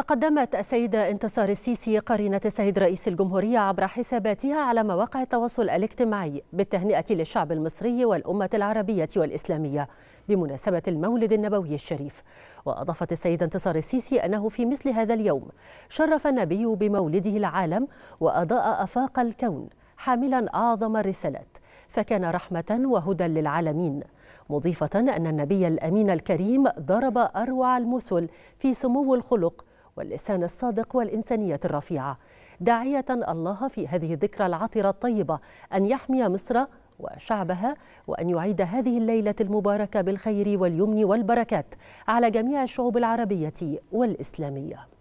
تقدمت السيدة انتصار السيسي قرينة السيد رئيس الجمهورية عبر حساباتها على مواقع التواصل الاجتماعي بالتهنئة للشعب المصري والأمة العربية والإسلامية بمناسبة المولد النبوي الشريف وأضافت السيدة انتصار السيسي أنه في مثل هذا اليوم شرف النبي بمولده العالم وأضاء أفاق الكون حاملا أعظم الرسالات فكان رحمة وهدى للعالمين مضيفة أن النبي الأمين الكريم ضرب أروع المسل في سمو الخلق واللسان الصادق والإنسانية الرفيعة داعية الله في هذه الذكرى العطرة الطيبة أن يحمي مصر وشعبها وأن يعيد هذه الليلة المباركة بالخير واليمن والبركات على جميع الشعوب العربية والإسلامية